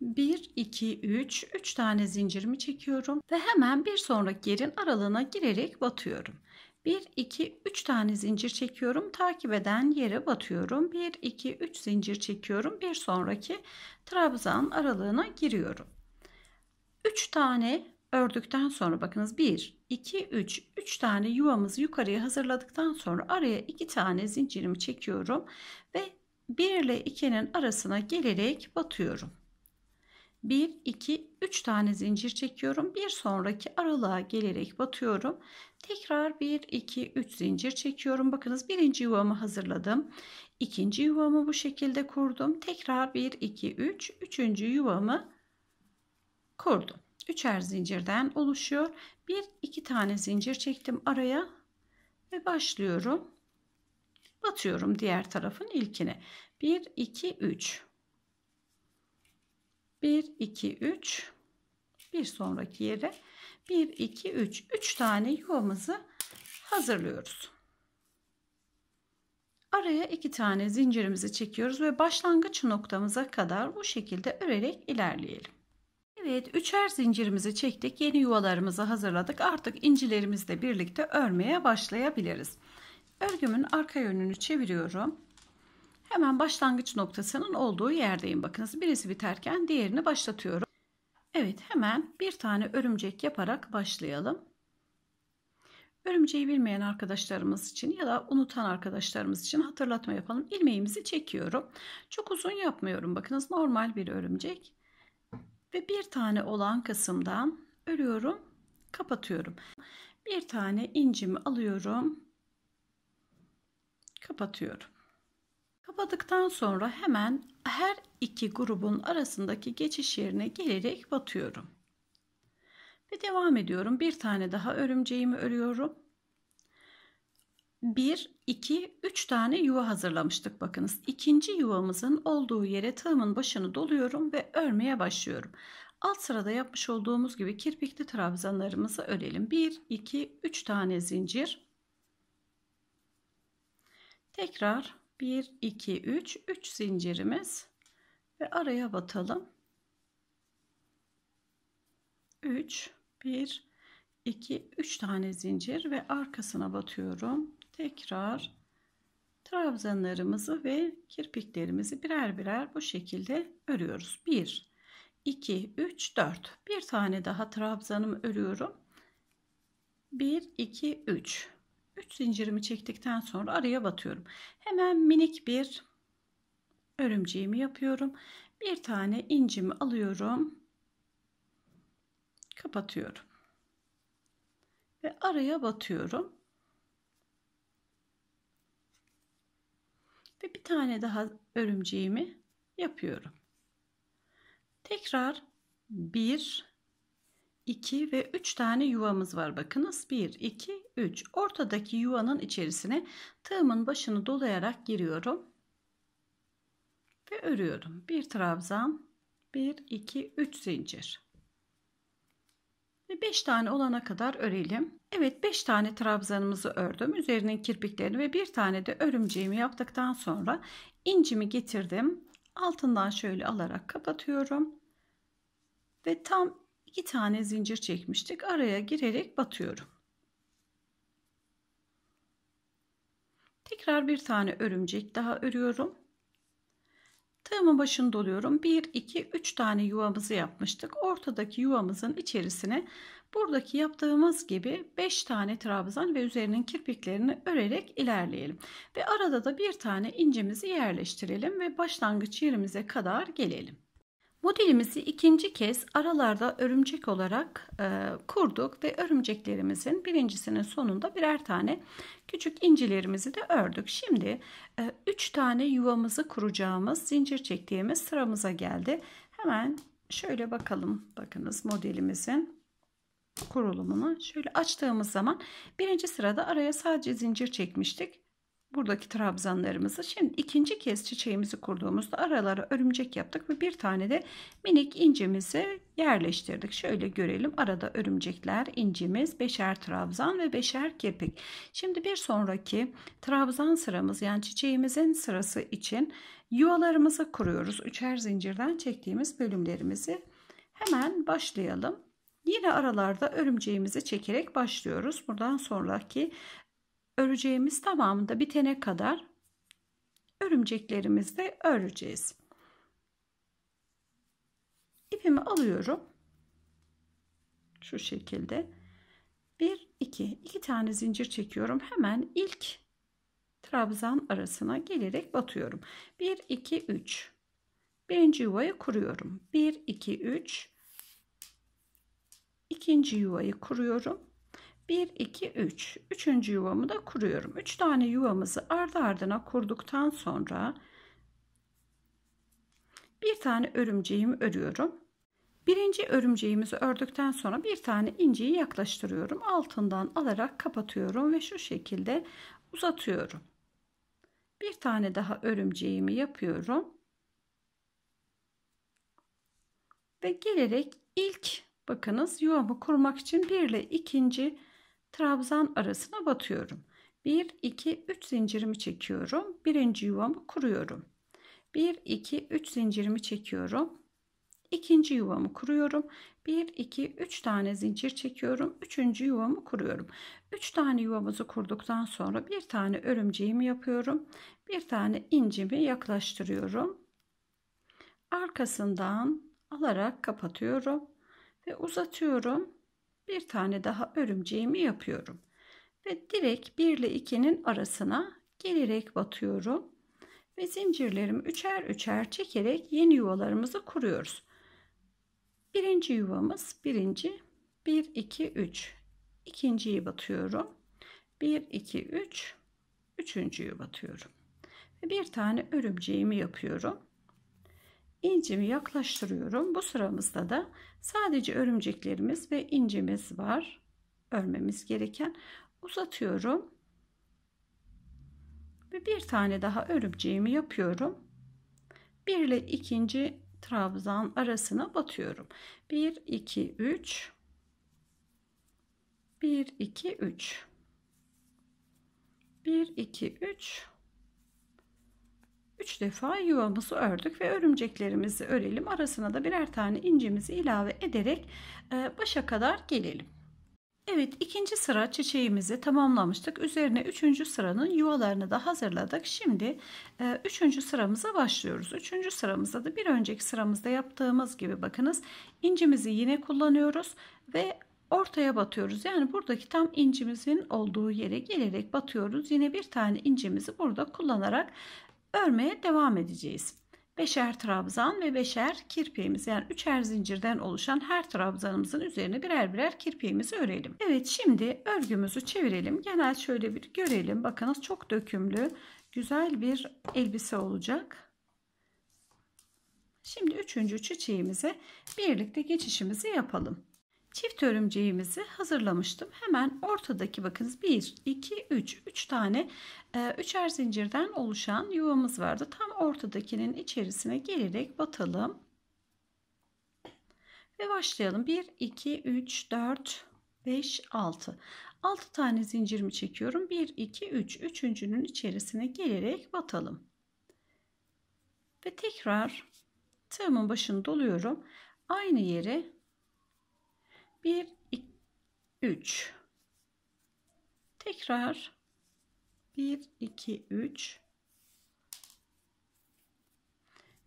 1 2 3 3 tane zincirimi çekiyorum ve hemen bir sonraki yerin aralığına girerek batıyorum. 1, 2, 3 tane zincir çekiyorum. Takip eden yere batıyorum. 1, 2, 3 zincir çekiyorum. Bir sonraki trabzan aralığına giriyorum. 3 tane ördükten sonra bakınız 1, 2, 3, 3 tane yuvamızı yukarıya hazırladıktan sonra araya 2 tane zincirimi çekiyorum. Ve 1 ile 2'nin arasına gelerek batıyorum. 1, 2, 3 tane zincir çekiyorum. Bir sonraki aralığa gelerek batıyorum Tekrar 1, 2, 3 zincir çekiyorum. Bakınız birinci yuvamı hazırladım. İkinci yuvamı bu şekilde kurdum. Tekrar 1, 2, 3. Üçüncü yuvamı kurdum. Üçer zincirden oluşuyor. Bir, iki tane zincir çektim araya ve başlıyorum. Batıyorum diğer tarafın ilkine. 1, 2, 3. 1, 2, 3. Bir sonraki yere 1, 2, 3. 3 tane yuvamızı hazırlıyoruz. Araya 2 tane zincirimizi çekiyoruz ve başlangıç noktamıza kadar bu şekilde örerek ilerleyelim. Evet, üçer zincirimizi çektik. Yeni yuvalarımızı hazırladık. Artık incilerimizle birlikte örmeye başlayabiliriz. Örgümün arka yönünü çeviriyorum. Hemen başlangıç noktasının olduğu yerdeyim. Bakınız birisi biterken diğerini başlatıyorum. Evet hemen bir tane örümcek yaparak başlayalım. Örümceği bilmeyen arkadaşlarımız için ya da unutan arkadaşlarımız için hatırlatma yapalım. İlmeğimizi çekiyorum. Çok uzun yapmıyorum. Bakınız normal bir örümcek. Ve bir tane olan kısımdan örüyorum. Kapatıyorum. Bir tane incimi alıyorum. Kapatıyorum. Kapadıktan sonra hemen her iki grubun arasındaki geçiş yerine gelerek batıyorum. Ve devam ediyorum. Bir tane daha örümceğimi örüyorum. 1, 2, 3 tane yuva hazırlamıştık bakınız. ikinci yuvamızın olduğu yere tığımın başını doluyorum ve örmeye başlıyorum. Alt sırada yapmış olduğumuz gibi kirpikli trabzanlarımızı örelim. 1, 2, 3 tane zincir. Tekrar 1 2 3 3 zincirimiz ve araya batalım 3 1 2 3 tane zincir ve arkasına batıyorum tekrar trabzanlarımızı ve kirpiklerimizi birer birer bu şekilde örüyoruz 1 2 3 4 bir tane daha trabzanımı örüyorum 1 2 3 3 zincirimi çektikten sonra araya batıyorum. Hemen minik bir örümceğimi yapıyorum. Bir tane incimi alıyorum. Kapatıyorum. Ve araya batıyorum. Ve bir tane daha örümceğimi yapıyorum. Tekrar 1 2 ve 3 tane yuvamız var bakınız. 1, 2, 3. Ortadaki yuvanın içerisine tığımın başını dolayarak giriyorum. Ve örüyorum. Bir trabzan, 1, 2, 3 zincir. Ve 5 tane olana kadar örelim. Evet 5 tane trabzanımızı ördüm. Üzerinin kirpiklerini ve bir tane de örümceğimi yaptıktan sonra incimi getirdim. Altından şöyle alarak kapatıyorum. Ve tam iki tane zincir çekmiştik. Araya girerek batıyorum. Tekrar bir tane örümcek daha örüyorum. Tığımın başını doluyorum. 1, 2, 3 tane yuvamızı yapmıştık. Ortadaki yuvamızın içerisine buradaki yaptığımız gibi 5 tane trabzan ve üzerinin kirpiklerini örerek ilerleyelim. Ve arada da bir tane incimizi yerleştirelim ve başlangıç yerimize kadar gelelim. Modelimizi ikinci kez aralarda örümcek olarak e, kurduk ve örümceklerimizin birincisinin sonunda birer tane küçük incilerimizi de ördük. Şimdi 3 e, tane yuvamızı kuracağımız zincir çektiğimiz sıramıza geldi. Hemen şöyle bakalım bakınız modelimizin kurulumunu şöyle açtığımız zaman birinci sırada araya sadece zincir çekmiştik buradaki trabzanlarımızı şimdi ikinci kez çiçeğimizi kurduğumuzda aralara örümcek yaptık ve bir tane de minik incimizi yerleştirdik. Şöyle görelim arada örümcekler, incimiz, beşer trabzan ve beşer kirpik. Şimdi bir sonraki trabzan sıramız yani çiçeğimizin sırası için yuvalarımızı kuruyoruz. Üçer zincirden çektiğimiz bölümlerimizi hemen başlayalım. Yine aralarda örümceğimizi çekerek başlıyoruz. Buradan sonraki öreceğimiz tamamında bitene kadar örümceklerimizle öreceğiz. İpimi alıyorum. Şu şekilde. 1 2 2 tane zincir çekiyorum. Hemen ilk trabzan arasına gelerek batıyorum. 1 2 3 Birinci yuvayı kuruyorum. 1 2 3 İkinci yuvayı kuruyorum. 1, 2, 3. Üçüncü yuvamı da kuruyorum. Üç tane yuvamızı ardı ardına kurduktan sonra bir tane örümceğimi örüyorum. Birinci örümceğimizi ördükten sonra bir tane inciyi yaklaştırıyorum. Altından alarak kapatıyorum ve şu şekilde uzatıyorum. Bir tane daha örümceğimi yapıyorum. Ve gelerek ilk bakınız yuvamı kurmak için bir ile ikinci trabzan arasına batıyorum. 1, 2, 3 zincirimi çekiyorum. Birinci yuvamı kuruyorum. 1, 2, 3 zincirimi çekiyorum. İkinci yuvamı kuruyorum. 1, 2, 3 tane zincir çekiyorum. Üçüncü yuvamı kuruyorum. 3 tane yuvamızı kurduktan sonra bir tane örümceğimi yapıyorum. Bir tane incimi yaklaştırıyorum. Arkasından alarak kapatıyorum ve uzatıyorum bir tane daha örümceğimi yapıyorum. Ve direkt 1 ile 2'nin arasına gelerek batıyorum. Ve zincirlerimi üçer üçer çekerek yeni yuvalarımızı kuruyoruz. Birinci yuvamız birinci 1, 2, 3. İkinciyi batıyorum. 1, 2, 3. Üçüncüyü batıyorum. Ve bir tane örümceğimi yapıyorum incimi yaklaştırıyorum. Bu sıramızda da sadece örümceklerimiz ve incimiz var. Örmemiz gereken uzatıyorum. Ve bir tane daha örümceğimi yapıyorum. 1 ile ikinci trabzan arasına batıyorum. 1 2 3 1 2 3 1 2 3 3 defa yuvamızı ördük ve örümceklerimizi örelim. Arasına da birer tane incimizi ilave ederek e, başa kadar gelelim. Evet ikinci sıra çiçeğimizi tamamlamıştık. Üzerine üçüncü sıranın yuvalarını da hazırladık. Şimdi e, üçüncü sıramıza başlıyoruz. Üçüncü sıramızda da bir önceki sıramızda yaptığımız gibi bakınız incimizi yine kullanıyoruz ve ortaya batıyoruz. Yani buradaki tam incimizin olduğu yere gelerek batıyoruz. Yine bir tane incimizi burada kullanarak örmeye devam edeceğiz. Beşer trabzan ve beşer kirpiğimiz yani üçer zincirden oluşan her trabzanımızın üzerine birer birer kirpiğimizi örelim. Evet şimdi örgümüzü çevirelim. Genel şöyle bir görelim. Bakınız çok dökümlü güzel bir elbise olacak. Şimdi üçüncü çiçeğimize birlikte geçişimizi yapalım çift örümceğimizi hazırlamıştım. Hemen ortadaki bakınız 1, 2, 3. 3 tane e, üçer zincirden oluşan yuvamız vardı. Tam ortadakinin içerisine gelerek batalım. Ve başlayalım. 1, 2, 3, 4, 5, 6. 6 tane zincirimi çekiyorum. 1, 2, 3. Üçüncünün içerisine gelerek batalım. Ve tekrar tığımın başını doluyorum. Aynı yere 1 3 tekrar 1 2 3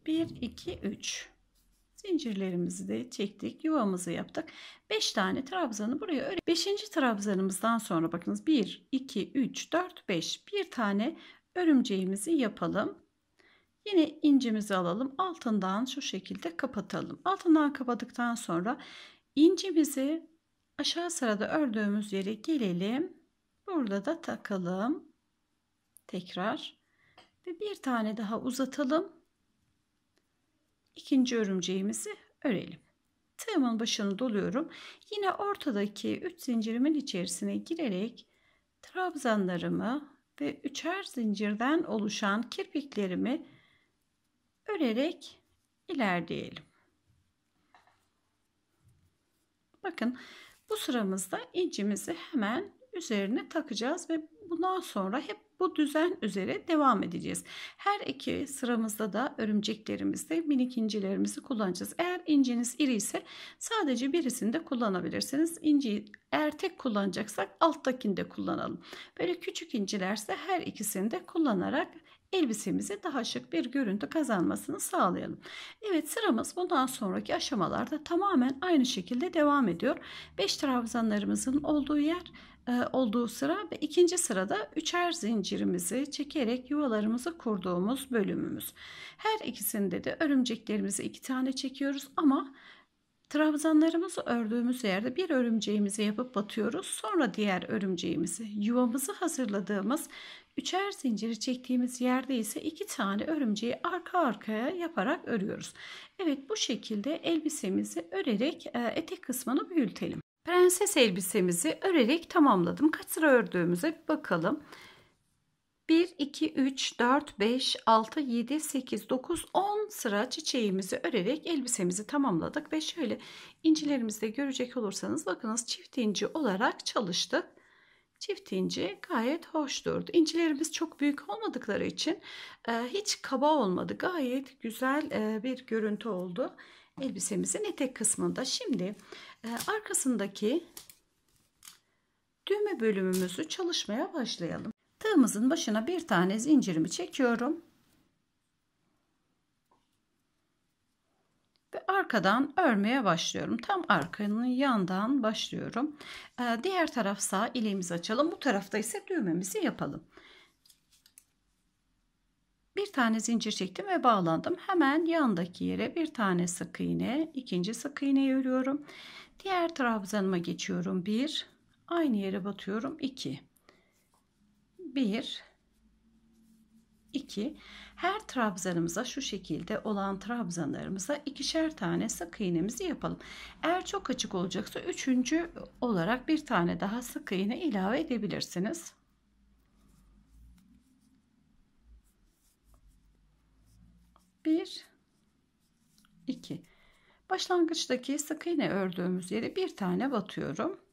1 2 3 zincirlerimizi de çektik yuvamızı yaptık 5 tane trabzanı buraya öyle 5. trabzanımızdan sonra bakınız 1 2 3 4 5 bir tane örümceğimizi yapalım yine incimizi alalım altından şu şekilde kapatalım altından kapadıktan sonra İncimizi aşağı sırada ördüğümüz yere gelelim. Burada da takalım. Tekrar. Ve bir tane daha uzatalım. İkinci örümceğimizi örelim. Tığımın başını doluyorum. Yine ortadaki 3 zincirimin içerisine girerek trabzanlarımı ve üçer zincirden oluşan kirpiklerimi örerek ilerleyelim. Bakın bu sıramızda incimizi hemen üzerine takacağız ve bundan sonra hep bu düzen üzere devam edeceğiz. Her iki sıramızda da örümceklerimizde minik incilerimizi kullanacağız. Eğer inciniz iri ise sadece birisini de kullanabilirsiniz. İnciyi eğer tek kullanacaksak alttakini de kullanalım. Böyle küçük incilerse her ikisini de kullanarak elbisemize daha şık bir görüntü kazanmasını sağlayalım. Evet sıramız bundan sonraki aşamalarda tamamen aynı şekilde devam ediyor. 5 trabzanlarımızın olduğu yer e, olduğu sıra ve ikinci sırada üçer zincirimizi çekerek yuvalarımızı kurduğumuz bölümümüz. Her ikisinde de örümceklerimizi iki tane çekiyoruz ama Trabzanlarımızı ördüğümüz yerde bir örümceğimizi yapıp batıyoruz. Sonra diğer örümceğimizi yuvamızı hazırladığımız üçer zinciri çektiğimiz yerde ise iki tane örümceği arka arkaya yaparak örüyoruz. Evet bu şekilde elbisemizi örerek e, etek kısmını büyütelim. Prenses elbisemizi örerek tamamladım. Kaç sıra ördüğümüze bir bakalım. 1, 2, 3, 4, 5, 6, 7, 8, 9, 10 sıra çiçeğimizi örerek elbisemizi tamamladık. Ve şöyle incilerimizde görecek olursanız bakınız çift inci olarak çalıştık. Çift inci gayet hoş durdu. İncilerimiz çok büyük olmadıkları için e, hiç kaba olmadı. Gayet güzel e, bir görüntü oldu elbisemizin etek kısmında. Şimdi e, arkasındaki düğme bölümümüzü çalışmaya başlayalım tığımızın başına bir tane zincirimi çekiyorum. Ve arkadan örmeye başlıyorum. Tam arkanın yandan başlıyorum. Ee, diğer taraf sağ ileğimizi açalım. Bu tarafta ise düğmemizi yapalım. Bir tane zincir çektim ve bağlandım. Hemen yandaki yere bir tane sık iğne, ikinci sık iğneyi örüyorum. Diğer trabzanıma geçiyorum. Bir, aynı yere batıyorum. İki. 1 2 her trabzanımıza şu şekilde olan trabzanlarımıza ikişer tane sık iğnemizi yapalım. Eğer çok açık olacaksa üçüncü olarak bir tane daha sık iğne ilave edebilirsiniz. Bir, iki. Başlangıçtaki sık iğne ördüğümüz yere bir tane batıyorum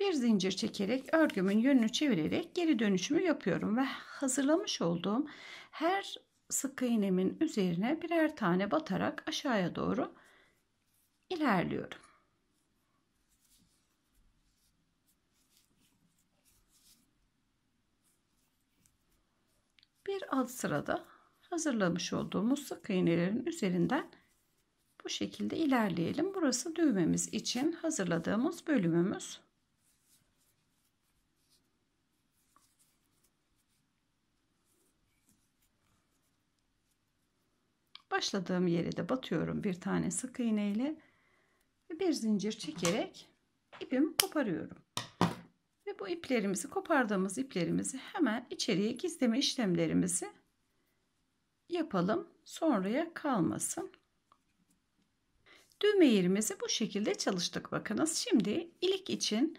bir zincir çekerek örgümün yönünü çevirerek geri dönüşümü yapıyorum ve hazırlamış olduğum her sık iğnemin üzerine birer tane batarak aşağıya doğru ilerliyorum. Bir alt sırada hazırlamış olduğumuz sık iğnelerin üzerinden bu şekilde ilerleyelim. Burası düğmemiz için hazırladığımız bölümümüz. başladığım yere de batıyorum bir tane sık iğne ile ve bir zincir çekerek ipimi koparıyorum. Ve bu iplerimizi kopardığımız iplerimizi hemen içeriye gizleme işlemlerimizi yapalım. Sonraya kalmasın. Düğme yerimizi bu şekilde çalıştık bakınız. Şimdi ilik için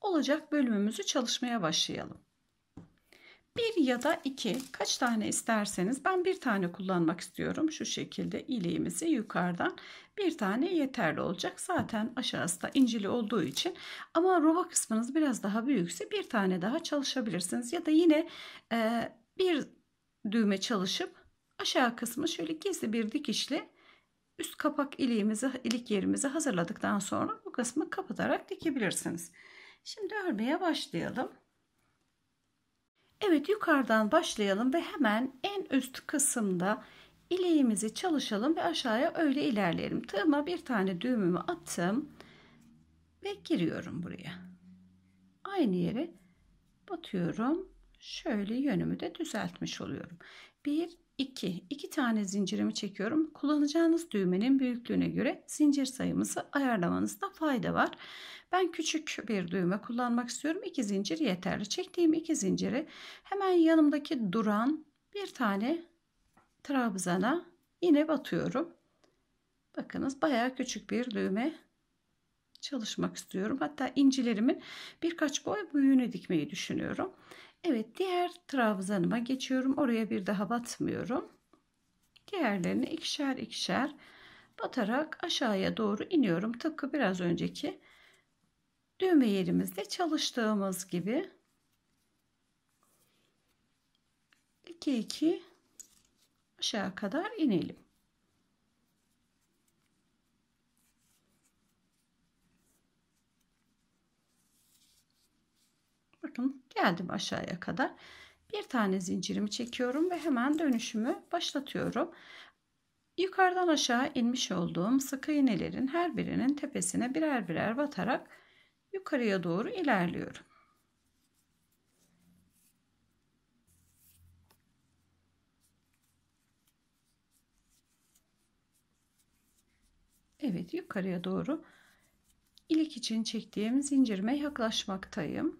olacak bölümümüzü çalışmaya başlayalım. Bir ya da iki kaç tane isterseniz ben bir tane kullanmak istiyorum. Şu şekilde ileğimizi yukarıdan bir tane yeterli olacak. Zaten aşağısı da incili olduğu için ama roba kısmınız biraz daha büyükse bir tane daha çalışabilirsiniz. Ya da yine e, bir düğme çalışıp aşağı kısmı şöyle gizli bir dikişle üst kapak iliğimizi ilik yerimizi hazırladıktan sonra bu kısmı kapatarak dikebilirsiniz. Şimdi örmeye başlayalım. Evet yukarıdan başlayalım ve hemen en üst kısımda ileğimizi çalışalım ve aşağıya öyle ilerleyelim. Tığıma bir tane düğümümü attım ve giriyorum buraya. Aynı yere batıyorum. Şöyle yönümü de düzeltmiş oluyorum. 1 2 2 tane zincirimi çekiyorum. Kullanacağınız düğmenin büyüklüğüne göre zincir sayımızı ayarlamanızda fayda var. Ben küçük bir düğme kullanmak istiyorum. İki zincir yeterli. Çektiğim iki zinciri hemen yanımdaki duran bir tane trabzana yine batıyorum. Bakınız bayağı küçük bir düğme çalışmak istiyorum. Hatta incilerimin birkaç boy büyüğünü dikmeyi düşünüyorum. Evet diğer trabzanıma geçiyorum. Oraya bir daha batmıyorum. Diğerlerini ikişer ikişer batarak aşağıya doğru iniyorum. Tıpkı biraz önceki düğme yerimizde çalıştığımız gibi 2 2 aşağı kadar inelim. Bakın geldim aşağıya kadar. Bir tane zincirimi çekiyorum ve hemen dönüşümü başlatıyorum. Yukarıdan aşağı inmiş olduğum sık iğnelerin her birinin tepesine birer birer batarak yukarıya doğru ilerliyorum. Evet yukarıya doğru ilik için çektiğim zincirime yaklaşmaktayım.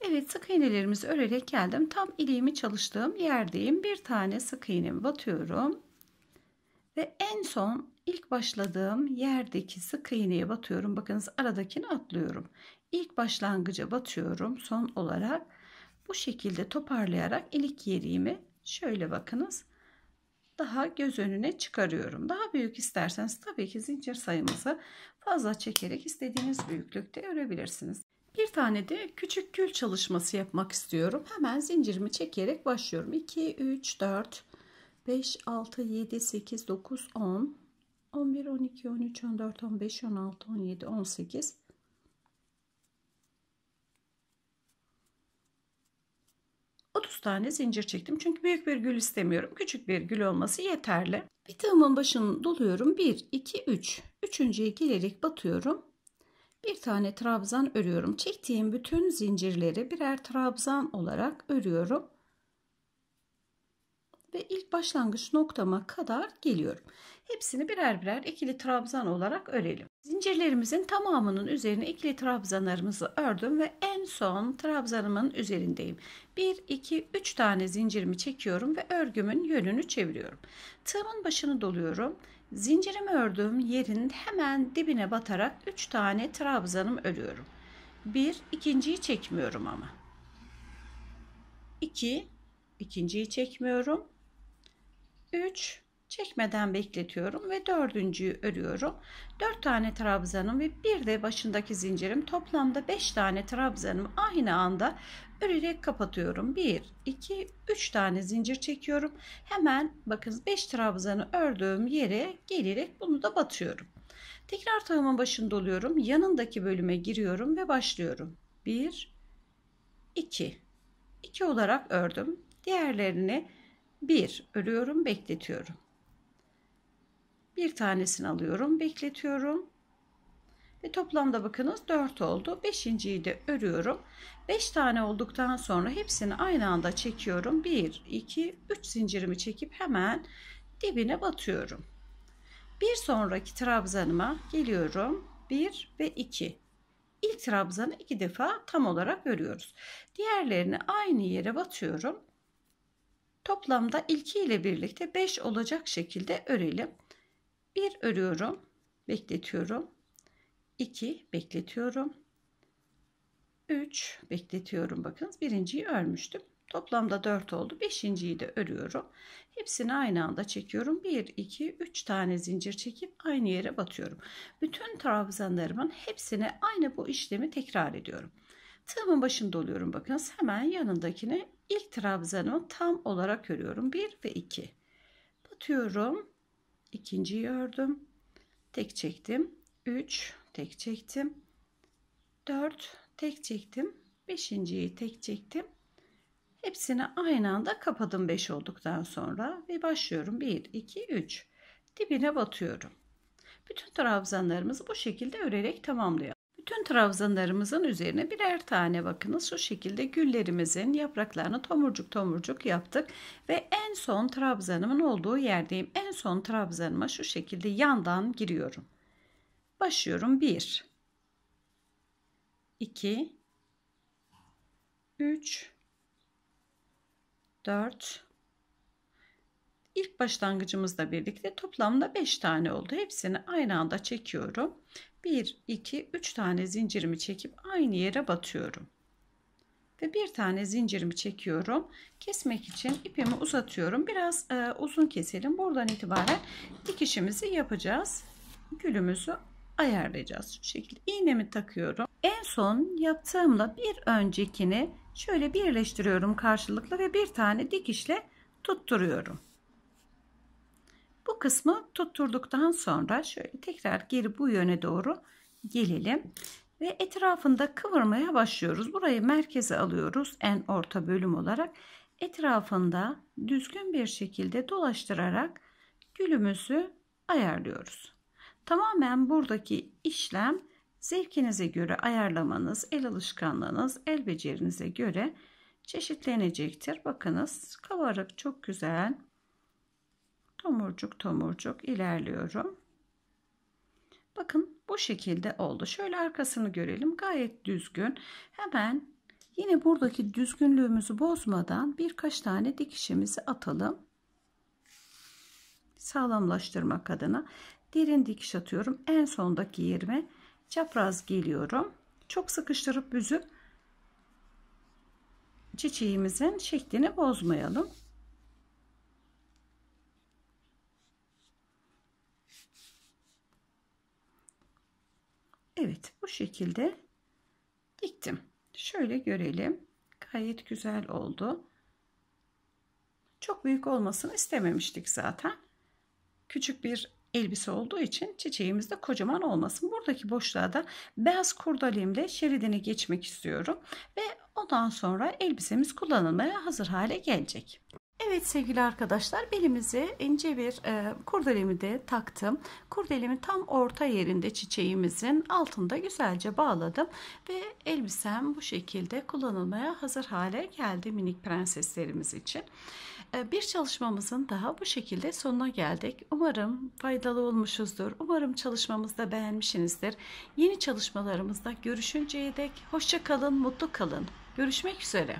Evet sık iğnelerimizi örerek geldim. Tam iliğimi çalıştığım yerdeyim. Bir tane sık iğnemi batıyorum. Ve en son İlk başladığım yerdeki sık iğneye batıyorum. Bakınız aradakini atlıyorum. İlk başlangıca batıyorum. Son olarak bu şekilde toparlayarak ilik yeriğimi şöyle bakınız daha göz önüne çıkarıyorum. Daha büyük isterseniz tabii ki zincir sayımızı fazla çekerek istediğiniz büyüklükte örebilirsiniz. Bir tane de küçük gül çalışması yapmak istiyorum. Hemen zincirimi çekerek başlıyorum. 2, 3, 4, 5, 6, 7, 8, 9, 10, 11, 12, 13, 14, 15, 16, 17, 18. 30 tane zincir çektim. Çünkü büyük bir gül istemiyorum. Küçük bir gül olması yeterli. Bir tığımın başını doluyorum. 1, 2, 3. Üçüncüye girerek batıyorum. Bir tane trabzan örüyorum. Çektiğim bütün zincirleri birer trabzan olarak örüyorum ve ilk başlangıç noktama kadar geliyorum. Hepsini birer birer ikili trabzan olarak örelim. Zincirlerimizin tamamının üzerine ikili trabzanlarımızı ördüm ve en son trabzanımın üzerindeyim. 1, 2, 3 tane zincirimi çekiyorum ve örgümün yönünü çeviriyorum. Tığımın başını doluyorum. Zincirimi ördüğüm yerin hemen dibine batarak 3 tane trabzanım örüyorum. 1, ikinciyi çekmiyorum ama. 2, iki, ikinciyi çekmiyorum. 3 çekmeden bekletiyorum ve dördüncüyü örüyorum. 4 tane trabzanım ve bir de başındaki zincirim toplamda 5 tane trabzanım. aynı anda örerek kapatıyorum. 1, 2, 3 tane zincir çekiyorum. Hemen bakın 5 trabzanı ördüğüm yere gelerek bunu da batıyorum. Tekrar tığımın başında oluyorum. Yanındaki bölüme giriyorum ve başlıyorum. 1, 2, 2 olarak ördüm. Diğerlerini 1 örüyorum bekletiyorum. Bir tanesini alıyorum bekletiyorum. Ve toplamda bakınız 4 oldu. 5.yi de örüyorum. 5 tane olduktan sonra hepsini aynı anda çekiyorum. 1, 2, 3 zincirimi çekip hemen dibine batıyorum. Bir sonraki trabzanıma geliyorum. 1 ve 2. İlk trabzanı iki defa tam olarak örüyoruz. Diğerlerini aynı yere batıyorum. Toplamda ilki ile birlikte 5 olacak şekilde örelim. 1 örüyorum, bekletiyorum. 2 bekletiyorum. 3 bekletiyorum. Bakın, birinciyi örmüştüm. Toplamda 4 oldu. Beşinciyi de örüyorum. Hepsini aynı anda çekiyorum. 1, 2, 3 tane zincir çekip aynı yere batıyorum. Bütün trabzanlarımın hepsine aynı bu işlemi tekrar ediyorum. Tığımın başında oluyorum bakın, Hemen yanındakini ilk trabzanımı tam olarak örüyorum. 1 ve 2. Batıyorum. İkinciyi ördüm. Tek çektim. 3 tek çektim. 4 tek çektim. 5.yi tek çektim. Hepsini aynı anda kapadım 5 olduktan sonra ve başlıyorum 1 2 3 dibine batıyorum. Bütün trabzanlarımızı bu şekilde örerek tamamlıyorum. Tüm trabzanlarımızın üzerine birer tane bakınız şu şekilde güllerimizin yapraklarını tomurcuk tomurcuk yaptık. Ve en son trabzanımın olduğu yerdeyim. En son trabzanıma şu şekilde yandan giriyorum. Başlıyorum 1 2 3 4 İlk başlangıcımızla birlikte toplamda 5 tane oldu. Hepsini aynı anda çekiyorum. 1, 2, 3 tane zincirimi çekip aynı yere batıyorum. Ve bir tane zincirimi çekiyorum. Kesmek için ipimi uzatıyorum. Biraz e, uzun keselim. Buradan itibaren dikişimizi yapacağız. Gülümüzü ayarlayacağız. Şu şekilde iğnemi takıyorum. En son yaptığımla bir öncekini şöyle birleştiriyorum karşılıklı ve bir tane dikişle tutturuyorum. Bu kısmı tutturduktan sonra şöyle tekrar geri bu yöne doğru gelelim. Ve etrafında kıvırmaya başlıyoruz. Burayı merkeze alıyoruz en orta bölüm olarak. Etrafında düzgün bir şekilde dolaştırarak gülümüzü ayarlıyoruz. Tamamen buradaki işlem zevkinize göre ayarlamanız, el alışkanlığınız, el becerinize göre çeşitlenecektir. Bakınız kabarık çok güzel tomurcuk tomurcuk ilerliyorum. Bakın bu şekilde oldu. Şöyle arkasını görelim. Gayet düzgün. Hemen yine buradaki düzgünlüğümüzü bozmadan birkaç tane dikişimizi atalım. Sağlamlaştırmak adına derin dikiş atıyorum. En sondaki yerime çapraz geliyorum. Çok sıkıştırıp büzüp çiçeğimizin şeklini bozmayalım. Evet bu şekilde diktim. Şöyle görelim. Gayet güzel oldu. Çok büyük olmasını istememiştik zaten. Küçük bir elbise olduğu için çiçeğimiz de kocaman olmasın. Buradaki boşluğa da beyaz kurdalimle şeridini geçmek istiyorum. Ve ondan sonra elbisemiz kullanılmaya hazır hale gelecek. Evet sevgili arkadaşlar belimizi ince bir e, kurdelemi de taktım. Kurdelemi tam orta yerinde çiçeğimizin altında güzelce bağladım. Ve elbisem bu şekilde kullanılmaya hazır hale geldi minik prenseslerimiz için. E, bir çalışmamızın daha bu şekilde sonuna geldik. Umarım faydalı olmuşuzdur. Umarım çalışmamızda beğenmişsinizdir. Yeni çalışmalarımızda görüşünceye dek hoşça mutlu kalın. Görüşmek üzere.